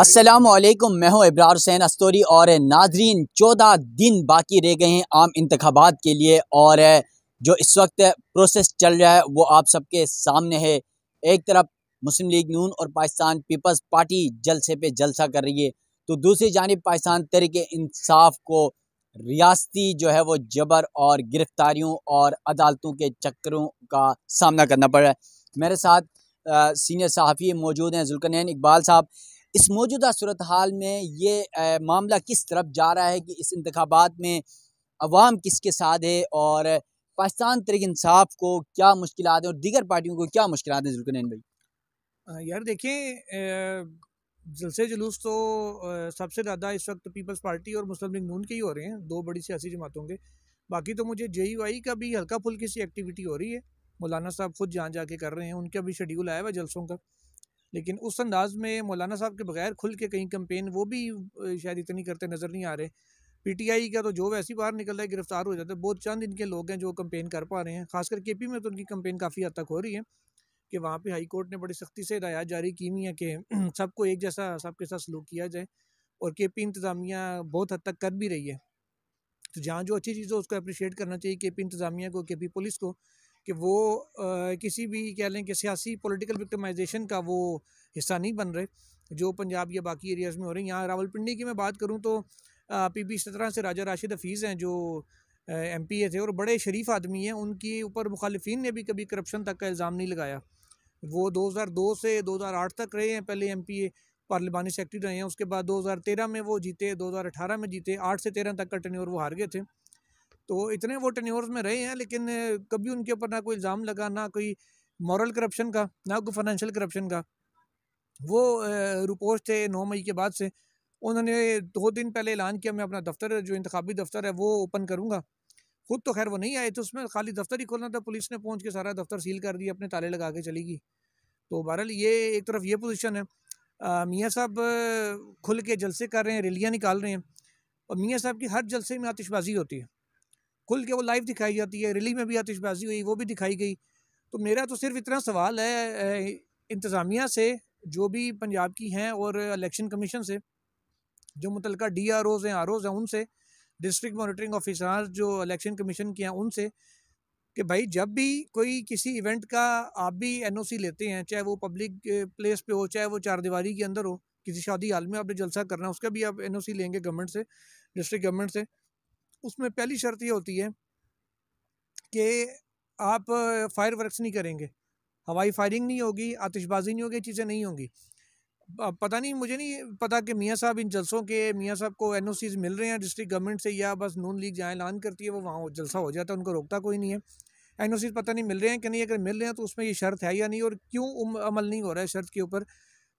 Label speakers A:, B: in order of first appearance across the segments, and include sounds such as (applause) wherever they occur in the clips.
A: असलम मैं हूं इब्रार हुसैन अस्तोरी और नाजरीन चौदह दिन बाकी रह गए हैं आम इंतबात के लिए और जो इस वक्त प्रोसेस चल रहा है वो आप सबके सामने है एक तरफ मुस्लिम लीग नून और पाकिस्तान पीपल्स पार्टी जलसे पे जलसा कर रही है तो दूसरी जानब पाकिस्तान तरीके इंसाफ को रियासती जो है वो जबर और गिरफ्तारियों और अदालतों के चक्करों का सामना करना पड़ रहा है मेरे साथ आ, सीनियर सहाफ़ी मौजूद हैं जुल्कन इकबाल साहब इस मौजूदा सूरत हाल में ये मामला किस तरफ जा रहा है कि इस इंतबात में अवाम किसके साथ है और पाकिस्तान तरीक इंसाफ को क्या मुश्किल हैं और दीगर पार्टियों को क्या मुश्किल हैं जुल्कन
B: भाई यार देखिए जलसे जुलूस तो सबसे ज़्यादा इस वक्त पीपल्स पार्टी और मुस्लिम लीग नून के ही हो रहे हैं दो बड़ी सियासी जमातों के बाकी तो मुझे जे वाई का भी हल्का फुल्की सी एक्टिविटी हो रही है मौलाना साहब खुद जहाँ जाके कर रहे हैं उनका भी शेड्यूल आया हुआ जलसों का लेकिन उस अंदाज में मौलाना साहब के बगैर खुल के कहीं कंपेन वो भी शायद इतनी करते नज़र नहीं आ रहे पीटीआई का तो जो वैसी बाहर निकलता है गिरफ्तार हो जाता है बहुत चंद इनके लोग हैं जो कंपेन कर पा रहे हैं खासकर के पी में तो उनकी कंपेन काफ़ी हद तक हो रही है कि वहाँ पर हाई कोर्ट ने बड़ी सख्ती से हदायत जारी की हुई है कि (clears throat) सबको एक जैसा सबके साथ सलूक किया जाए और के पी इंतज़ामिया बहुत हद तक कर भी रही है तो जहाँ जो अच्छी चीज़ हो उसको अप्रिशिएट करना चाहिए के पी इंतज़ामिया को के पी पुलिस को कि वो आ, किसी भी कह लें कि सियासी पोलिटिकल विक्टमाइजेशन का वो हिस्सा नहीं बन रहे जो पंजाब या बाकी एरियाज़ में हो रहे हैं यहाँ रावलपिंडी की मैं बात करूँ तो पी पी सत्रह से राजा राशिद हफीज़ हैं जो एम पी ए थे और बड़े शरीफ आदमी हैं उनके ऊपर मुखालफन ने भी कभी करप्शन तक का इल्ज़ाम नहीं लगाया वो 2002 से 2008 तक रहे हैं पहले एम पी ए पार्लिमानी सेक्रेटरी रहे हैं उसके बाद 2013 में वो जीते 2018 में जीते आठ से तेरह तक का और वो हार गए थे तो इतने वो टेन्योर्स में रहे हैं लेकिन कभी उनके ऊपर ना कोई इल्ज़ाम लगा ना कोई मॉरल करप्शन का ना कोई फाइनेंशियल करप्शन का वो रिपोर्ट थे नौ मई के बाद से उन्होंने दो दिन पहले ऐलान किया मैं अपना दफ्तर जो इंतबी दफ्तर है वो ओपन करूँगा खुद तो खैर वो नहीं आए थे उसमें खाली दफ्तर ही खोलना था पुलिस ने पहुँच के सारा दफ्तर सील कर दिया अपने ताले लगा के चली गई तो बहरहाल ये एक तरफ ये पोजीशन है मियाँ साहब खुल के जलसे कर रहे हैं रैलियाँ निकाल रहे हैं और मियाँ साहब की हर जलसे में आतिशबाजी होती है खुल के वो लाइव दिखाई जाती है रिली में भी आतिशबाजी हुई वो भी दिखाई गई तो मेरा तो सिर्फ इतना सवाल है इंतज़ामिया से जो भी पंजाब की हैं और इलेक्शन कमीशन से जो मुतल डी आर ओज़ हैं आर ओज़ हैं उनसे डिस्ट्रिक्ट मॉनिटरिंग ऑफिसर जो इलेक्शन कमीशन के हैं उनसे कि भाई जब भी कोई किसी इवेंट का आप भी एन ओ सी लेते हैं चाहे वो पब्लिक प्लेस पे हो चाहे वो चार दीवारी के अंदर हो किसी शादी हाल में आपने जलसा करना उसका भी आप एन ओ सी लेंगे गवर्नमेंट से डिस्ट्रिक्ट गवर्नमेंट से उसमें पहली शर्त ये होती है कि आप फायर वर्कस नहीं करेंगे हवाई फायरिंग नहीं होगी आतिशबाजी नहीं होगी चीज़ें नहीं होंगी पता नहीं मुझे नहीं पता कि मियाँ साहब इन जलसों के मियाँ साहब को एन मिल रहे हैं डिस्ट्रिक्ट गवर्नमेंट से या बस नून लीग जहाँ ऐलान करती है वो वहाँ जलसा हो जाता है उनको रोकता कोई नहीं है एन पता नहीं मिल रहे हैं कि नहीं अगर मिल रहे हैं तो उसमें ये शर्त है या नहीं और क्यों अमल नहीं हो रहा है शर्त के ऊपर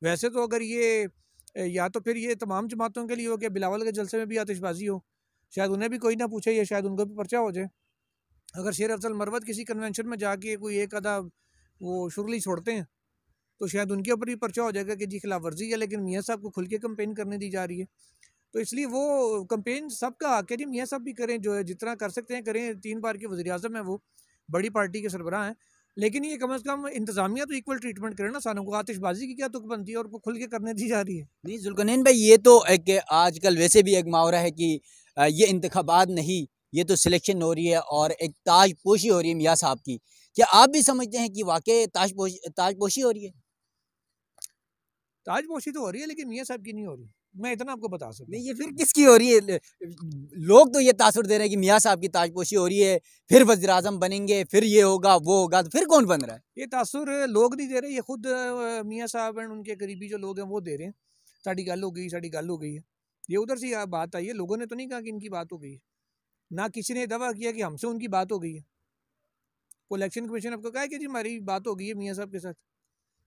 B: वैसे तो अगर ये या तो फिर ये तमाम जमातों के लिए हो कि बिलावल के जलसे में भी आतिशबाजी हो शायद उन्हें भी कोई ना पूछे या शायद उनको भी पर्चा हो जाए अगर शेर अफजल मरवत किसी कन्वेंशन में जाके कोई एक आधा वो शुरली छोड़ते हैं तो शायद उनके ऊपर भी पर्चा हो जाएगा कि जी खिलाफ वर्जी है लेकिन मियाँ साहब को खुल के कम्पेन करने दी जा रही है तो इसलिए वो कंपेन सब का हक है जी मियाँ साहब भी करें जो है जितना कर सकते हैं करें तीन बार के वजी अजम है वो बड़ी पार्टी के सरबराह हैं लेकिन ये कम अज़ कम इंतजामिया तो इक्वल ट्रीटमेंट करें ना सानों को आतिशबाजी की क्या तुक बनती है और वो खुल के करने दी जा रही है नहीं
A: जुल्कन भाई ये तो एक आजकल वैसे भी एक मावरा है कि ये इंतबात नहीं ये तो सिलेक्शन हो रही है और एक ताज पोशी हो रही है मियाँ साहब की क्या आप भी समझते हैं कि वाकई ताज ताजपोशी पोशी हो रही है ताज पोशी तो हो रही है लेकिन मियाँ साहब
B: की नहीं हो रही मैं इतना आपको बता सकता नहीं ये फिर
A: किसकी हो रही है लोग तो ये तासर दे रहे हैं कि मियाँ साहब की ताजपोशी हो रही है फिर वजीर अजम बनेंगे फिर ये होगा वो होगा तो फिर कौन बन रहा है ये
B: तासर लोग नहीं दे रहे ये खुद मियाँ साहब एंड उनके करीबी जो लोग हैं वो दे रहे हैं साड़ी गल हो गई साड़ी गल हो गई है ये उधर से बात आई है लोगों ने तो नहीं कहा कि इनकी बात हो गई है ना किसी ने दवा किया कि हमसे उनकी बात हो गई है वो इलेक्शन कमीशन आपको कहा है कि जी हमारी बात हो गई है मियाँ साहब के साथ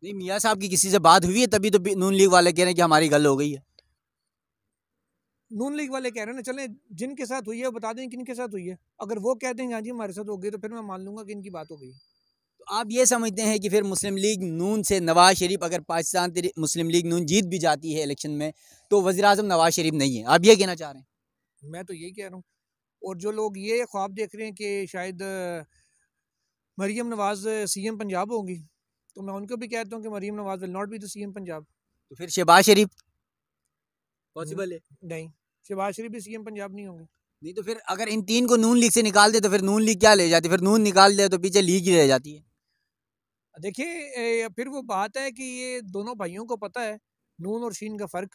A: नहीं मियाँ साहब की किसी से बात हुई है तभी तो नून लीग वाले कह रहे हैं कि हमारी गल हो गई है
B: नून लीग वाले कह रहे हैं ना चलें जिनके साथ हुई है वो बता दें किन के साथ हुई है अगर वो कह देंगे हाँ जी हमारे साथ हो गई तो फिर मैं मान लूंगा कि इनकी बात हो गई है
A: तो आप ये समझते हैं कि फिर मुस्लिम लीग नून से नवाज़ शरीफ अगर पाकिस्तान मुस्लिम लीग नून जीत भी जाती है इलेक्शन में तो वजी अजम नवाज़ शरीफ नहीं है आप ये कहना चाह रहे
B: हैं मैं तो यही कह रहा हूँ और जो लोग ये ख्वाब देख रहे हैं कि शायद मरीम नवाज़ सी एम पंजाब होंगी तो मैं उनको भी कहता हूँ कि Maryam Nawaz will not be the C M Punjab तो
A: फिर शहबाज शरीफ
B: पॉसिबल है हम्म, नहीं शहबाज शरीफ भी सी एम पंजाब नहीं होंगे नहीं तो फिर
A: अगर इन तीन को नून लीग से निकाल दे तो फिर नून लीग क्या ले जाती फिर नून निकाल दे तो पीछे लीग ही रह जाती है
B: देखिए फिर वो बात है कि ये दोनों भाइयों को पता है नून और शीन का फ़र्क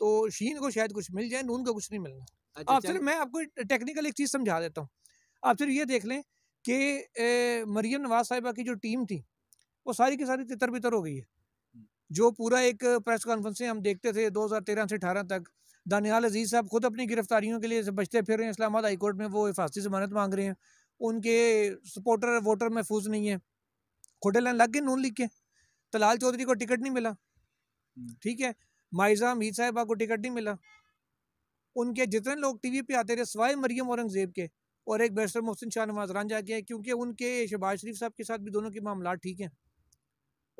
B: तो शीन को शायद कुछ मिल जाए नून को कुछ नहीं मिलना आप अच्छा, अच्छा। फिर मैं आपको टेक्निकल एक चीज़ समझा देता हूँ आप फिर ये देख लें कि मरियम नवाज साहिबा की जो टीम थी वो सारी की सारी तितर बितर हो गई है हम्म। जो पूरा एक प्रेस कॉन्फ्रेंस से हम देखते थे 2013 से 18 तक दानियाल अजीज़ साहब खुद अपनी गिरफ्तारियों के लिए बचते फिर रहे हैं इस्लामाबाद हाईकोर्ट में वो हिफाजती जमानत मांग रहे हैं उनके सपोर्टर वोटर महफूज नहीं है खोटे लाइन लग गए नून लीग के तो लाल चौधरी को टिकट नहीं मिला हम्म। ठीक है माइजा मीर साहिबा को टिकट नहीं मिला उनके जितने लोग टीवी पे आते रहे सवाए मरियम औरंगजेब के और एक बैरिस्टर मोहसिन शाह नवाज रांझा के क्योंकि उनके शहबाज शरीफ साहब के साथ भी दोनों के मामला ठीक हैं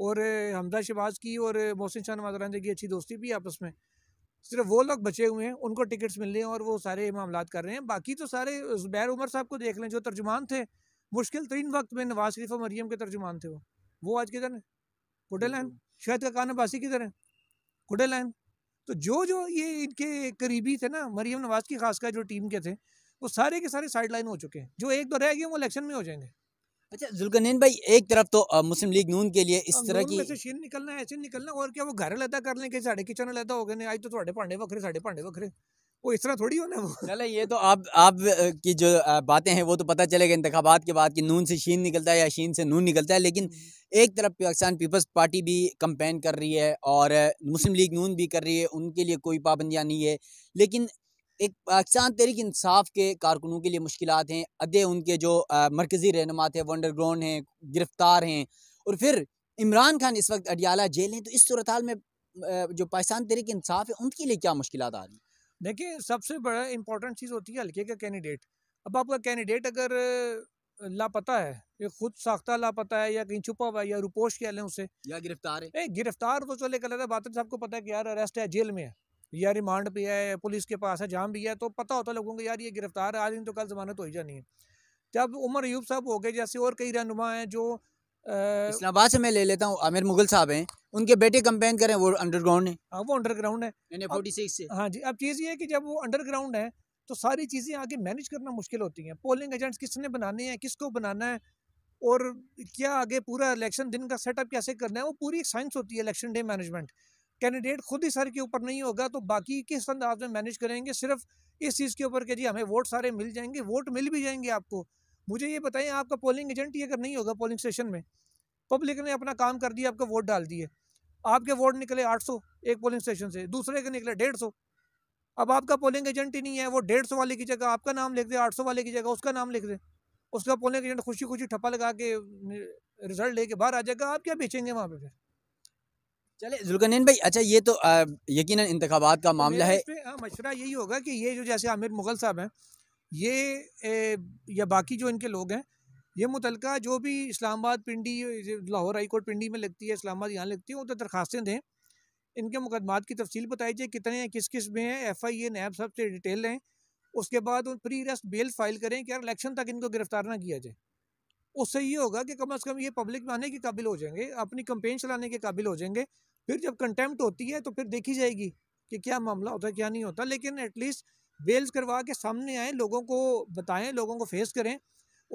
B: और हमदा शहबाज की और मोहसिन शाह नवाज रांझा की अच्छी दोस्ती भी आपस में सिर्फ वो लोग बचे हुए हैं उनको टिकट्स मिल रहे हैं और वो सारे मामला कर रहे हैं बाकी तो सारे जुबैर उमर साहब को देख लें जो तर्जुमान थे मुश्किल तरीन वक्त में नवाज शरीफ और मरीम के तर्जुमान थे वो वो आज किधर हैं कुटे लाइन शायद का कान अब्बासी किधर हैं कुटे लाइन तो जो जो ये इनके करीबी थे ना मरीम नवाज की खासकर जो टीम के थे वो सारे के सारे साइड लाइन हो चुके हैं जो एक दो रह गए वो इलेक्शन में हो जाएंगे अच्छा जुल्कनैन भाई एक तरफ तो मुस्लिम
A: लीग नून के लिए इस तरह की से
B: शीन निकलना है ऐसे निकलना और क्या वो घर अलहदा कर लें कि साढ़े किचन अलहदा हो गए आज तो थोड़े तो भांडे वखरे साढ़े भांडे वखरे वो इस तरह थोड़ी हो
A: वो चले ये तो आप आप की जो बातें हैं वो तो पता चलेगा इंतबात के बाद कि नून से शीन निकलता है या शीन से नून निकलता है लेकिन हम्म। एक तरफ पाकिस्तान पीपल्स पार्टी भी कंपेन कर रही है और मुस्लिम लीग नून भी कर रही है उनके लिए कोई पाबंदियाँ नहीं है लेकिन एक पाकिस्तान तहरीक इंसाफ के कारकुनों के लिए मुश्किल हैं अदे उनके जो मरकज़ी रहनमा थे वो अंडरग्राउंड हैं गिरफ़्तार हैं और फिर इमरान खान इस वक्त अडियाला जेल हैं तो इस सूरत हाल में जो पाकिस्तान तहरीक इंसाफ है उनके लिए क्या मुश्किल आ रही हैं देखिए सबसे बड़ा इंपॉर्टेंट चीज़ होती है हल्के का कैंडिडेट
B: अब आपका कैंडिडेट अगर लापता है ये खुद साख्ता लापता है या कहीं छुपा हुआ है या रुपोश कह लें उसे या गिरफ्तार है गिरफ्तार तो चले गलत बात तो बात को पता है कि यार अरेस्ट है जेल में है या रिमांड पे है पुलिस के पास है जाम भी है तो पता होता है लोगों को यार ये गिरफ्तार है आज नहीं तो कल जमानत हो ही जानी है जब उमर अयूब साहब हो गए जैसे और कई रहनुमा हैं जो इस्लामाबाद
A: से मैं ले लेता हूँ आमिर मुगल साहब हैं उनके बेटे कंपेन करें वो अंडरग्राउंड है
B: हाँ वो अंडरग्राउंड है मैंने फोर्टी सिक्स से हाँ जी अब चीज़ ये है कि जब वो अंडरग्राउंड है तो सारी चीज़ें आगे मैनेज करना मुश्किल होती हैं पोलिंग एजेंट्स किसने बनाने हैं किसको बनाना है और क्या आगे पूरा इलेक्शन दिन का सेटअप कैसे करना है वो पूरी एक साइंस होती है इलेक्शन डे मैनेजमेंट कैंडिडेट खुद ही सर के ऊपर नहीं होगा तो बाकी किस अंदाज में मैनेज करेंगे सिर्फ इस चीज़ के ऊपर कि जी हमें वोट सारे मिल जाएंगे वोट मिल भी जाएंगे आपको मुझे ये बताएं आपका पोलिंग एजेंट ही अगर नहीं होगा पोलिंग स्टेशन में पब्लिक ने अपना काम कर दिया आपका वोट डाल दिए आपके वोट निकले 800 एक पोलिंग स्टेशन से दूसरे के निकले सौ अब आपका पोलिंग एजेंट ही नहीं है वो सौ वाले की जगह आपका नाम लिख दे सौ वाले की जगह उसका नाम लिख दे उसका पोलिंग एजेंट खुशी खुशी ठप्पा लगा के रिजल्ट लेके बाहर आ जाएगा आप क्या बेचेंगे वहाँ पे फिर चले
A: जुल्कनैन भाई अच्छा ये तो यकीन इंतबात का तो मामला है
B: हाँ, मशरा यही होगा कि ये जो जैसे आमिर मुगल साहब हैं ये ए, या बाकी जो इनके लोग हैं ये मुतलका जो भी इस्लामाबाद पिंडी लाहौर हाईकोर्ट पिंडी में लगती है इस्लामाबाद यहाँ लगती है उन तो दरखास्तें दें इनके मुकदमात की तफसील बताई जाए कितने हैं किस किस में हैं एफ आई ए नैब सब से डिटेल लें उसके बाद उन प्री अरेस्ट बेल फाइल करें कि यार इलेक्शन तक इनको गिरफ्तार ना किया जाए उससे ये होगा कि कम अज़ कम ये पब्लिक में आने के काबिल हो जाएंगे अपनी कंपेन चलाने के काबिल हो जाएंगे फिर जब कंटेम्प्ट होती है तो फिर देखी जाएगी कि क्या मामला होता है क्या नहीं होता लेकिन एटलीस्ट बेल्स करवा के सामने आएँ लोगों को बताएँ लोगों को फेस करें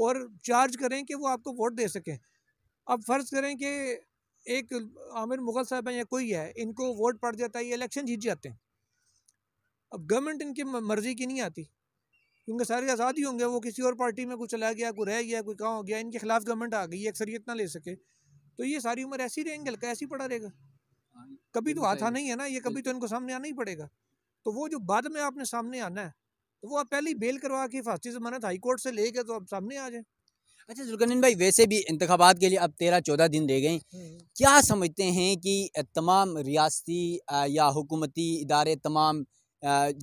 B: और चार्ज करें कि वो आपको वोट दे सकें अब फ़र्ज़ करें कि एक आमिर मुगल साहब हैं या कोई है इनको वोट पड़ जाता है ये इलेक्शन जीत जाते हैं अब गवर्नमेंट इनकी मर्ज़ी की नहीं आती क्योंकि सारे आज़ाद ही होंगे वो किसी और पार्टी में कुछ चला गया कोई रह गया कोई कहाँ हो गया इनके खिलाफ गवर्नमेंट आ गई अक्सरियत ना ले सके तो ये सारी उम्र ऐसी रहेंगे हल्का ऐसी पड़ा रहेगा हाँ, कभी तो, तो आता नहीं है ना ये कभी तो इनको सामने आना ही पड़ेगा तो वो जो बाद में आपने सामने आना है तो वो आप पहले ही बेल करवा के फास्टी जमानत हाई कोर्ट से ले गए तो आप सामने आ जाए
A: अच्छा जुल्कनिन भाई वैसे भी इंतबात के लिए अब तेरह चौदह दिन रह गए हम्म। क्या समझते हैं कि तमाम रियासती या हुकूमती इदारे तमाम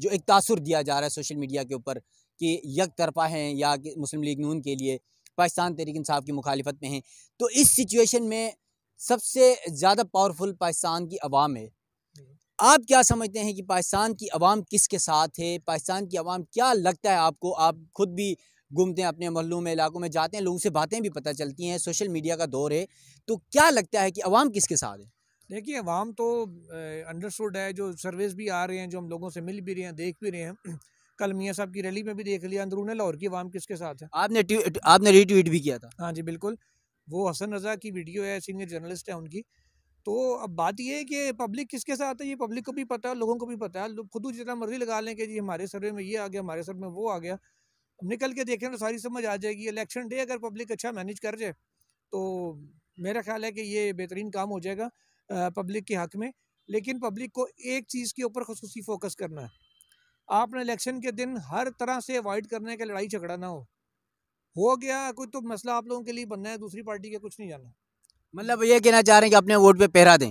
A: जो एक तासर दिया जा रहा है सोशल मीडिया के ऊपर कि यक तरफा हैं या मुस्लिम लीग नून के लिए पाकिस्तान तहरीक इंसाफ की मुखालफत में हैं तो इस सिचुएशन में सबसे ज़्यादा पावरफुल पाकिस्तान की आवाम है आप क्या समझते हैं कि पाकिस्तान की आवाम किसके साथ है पाकिस्तान की आवाम क्या लगता है आपको आप खुद भी घूमते हैं अपने महलों में इलाकों में जाते हैं लोगों से बातें भी पता चलती हैं सोशल मीडिया का दौर है तो क्या लगता है कि आवाम किसके साथ है
B: देखिए अवाम तो अंडरस्टूड है जो सर्वेस भी आ रहे हैं जो हम लोगों से मिल भी रहे हैं देख भी रहे हैं (clears throat) कल मियाँ साहब की रैली में भी देख लिया अंदरून लाहौर की आवाम किसके साथ है आपने आपने
A: रीट्वीट भी किया था
B: हाँ जी बिल्कुल वो हसन रजा की वीडियो है सीनियर जर्नलिस्ट है उनकी तो अब बात यह है कि पब्लिक किसके साथ है ये पब्लिक को भी पता है लोगों को भी पता है खुद जितना मर्जी लगा लें कि जी हमारे सर्वे में ये आ गया हमारे सर्वे में वो आ गया निकल के देखें तो सारी समझ आ जाएगी इलेक्शन डे अगर पब्लिक अच्छा मैनेज कर जाए तो मेरा ख्याल है कि ये बेहतरीन काम हो जाएगा पब्लिक के हक में लेकिन पब्लिक को एक चीज़ के ऊपर खसूस फोकस करना है आपने इलेक्शन के दिन हर तरह से अवॉइड करने का लड़ाई झगड़ा ना हो हो गया कोई तो मसला आप लोगों के लिए बनना है दूसरी पार्टी के कुछ नहीं जाना
A: मतलब ये कहना चाह रहे हैं कि अपने वोट पे पहरा दें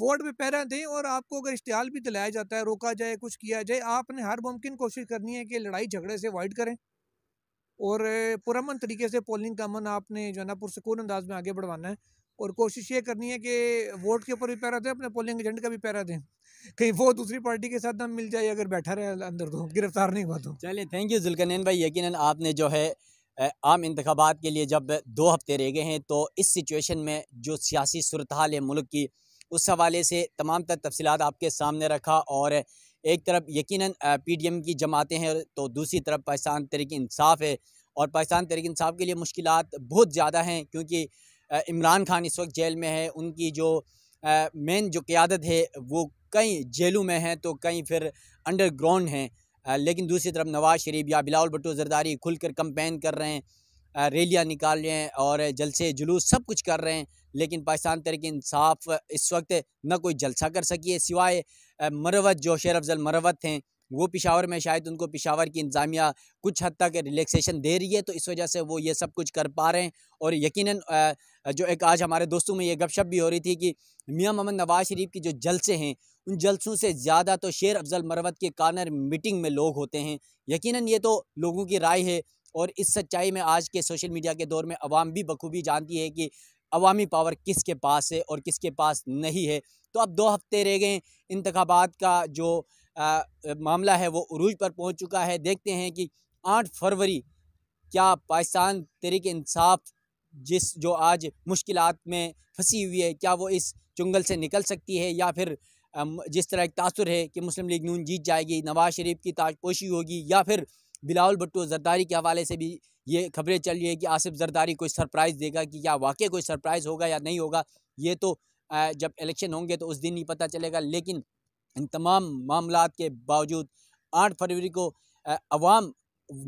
B: वोट पे पहरा दें और आपको अगर इश्तेहाल भी दिलाया जाता है रोका जाए कुछ किया जाए आपने हर मुमकिन कोशिश करनी है कि लड़ाई झगड़े से अवॉइड करें और पुरमन तरीके से पोलिंग का अमन आपने जो है ना पुरसकून अंदाज में आगे बढ़वाना है और कोशिश ये करनी है कि वोट के ऊपर भी पैरा दें अपने पोलिंग एजेंट का भी पैरा दें कहीं वो दूसरी पार्टी के साथ ना मिल जाए अगर बैठा रहे अंदर तो गिरफ्तार नहीं हुआ तो
A: चलिए थैंक यू जुलकनैन भाई यकीनन आपने जो है आम इंतबात के लिए जब दो हफ्ते रह गए हैं तो इस सिचुएशन में जो सियासी सूरत हाल है मुल्क की उस हवाले से तमाम तर तफसीत आपके सामने रखा और एक तरफ यकीन पी डी एम की जमातें हैं तो दूसरी तरफ पाकिस्तान तरीक इंसाफ है और पाकिस्तान तरीक इंसाफ के लिए मुश्किल बहुत ज़्यादा हैं क्योंकि इमरान खान इस वक्त जेल में है उनकी जो मेन जो क़्यादत है वो कई जेलों में हैं तो कई फिर अंडरग्राउंड हैं लेकिन दूसरी तरफ नवाज़ शरीफ या बिलाल भुट्टो जरदारी खुल कर कम्पेन कर रहे हैं रैलियाँ निकाल रहे हैं और जलसे जुलूस सब कुछ कर रहे हैं लेकिन पाकिस्तान तरीके इंसाफ इस वक्त न कोई जलसा कर सकी है सिवाय मरवत जो शेर अफजल मरवत हैं वो पिशावर में शायद उनको पिशावर की इंतज़ामिया कुछ हद तक रिलैक्सेशन दे रही है तो इस वजह से वो ये सब कुछ कर पा रहे हैं और यकीनन जो एक आज हमारे दोस्तों में ये गपशप भी हो रही थी कि मियाँ मोहम्मद नवाज़ शरीफ की जो जलसे हैं उन जलसों से ज़्यादा तो शेर अफजल मरवत के कानर मीटिंग में लोग होते हैं यकीन ये तो लोगों की राय है और इस सच्चाई में आज के सोशल मीडिया के दौर में अवाम भी बखूबी जानती है कि अवामी पावर किसके पास है और किसके पास नहीं है तो अब दो हफ्ते रह गए इंतबात का जो आ, मामला है वो अरूज पर पहुंच चुका है देखते हैं कि आठ फरवरी क्या पाकिस्तान तरीक इंसाफ जिस जो आज मुश्किल में फंसी हुई है क्या वो इस चुंगल से निकल सकती है या फिर जिस तरह एक तासर है कि मुस्लिम लीग नून जीत जाएगी नवाज शरीफ की ताजपोशी होगी या फिर बिलाउल भट्टो जरदारी के हवाले से भी ये खबरें चल रही है कि आसिफ जरदारी कोई सरप्राइज़ देगा कि क्या वाकई कोई सरप्राइज़ होगा या नहीं होगा ये तो जब इलेक्शन होंगे तो उस दिन ही पता चलेगा लेकिन इन तमाम मामला के बावजूद आठ फरवरी को अवाम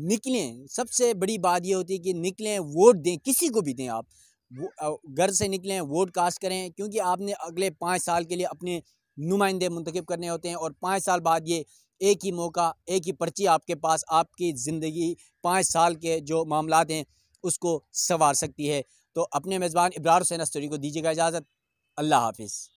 A: निकलें सबसे बड़ी बात यह होती है कि निकलें वोट दें किसी को भी दें आप घर से निकलें वोट कास्ट करें क्योंकि आपने अगले पाँच साल के लिए अपने नुमाइंदे मंतखब करने होते हैं और पाँच साल बाद ये एक ही मौका एक ही पर्ची आपके पास आपकी ज़िंदगी पाँच साल के जो मामला हैं उसको संवार सकती है तो अपने मेज़बान इब्रार हुसैन अस्तरी को दीजिएगा इजाज़त अल्लाह हाफिज़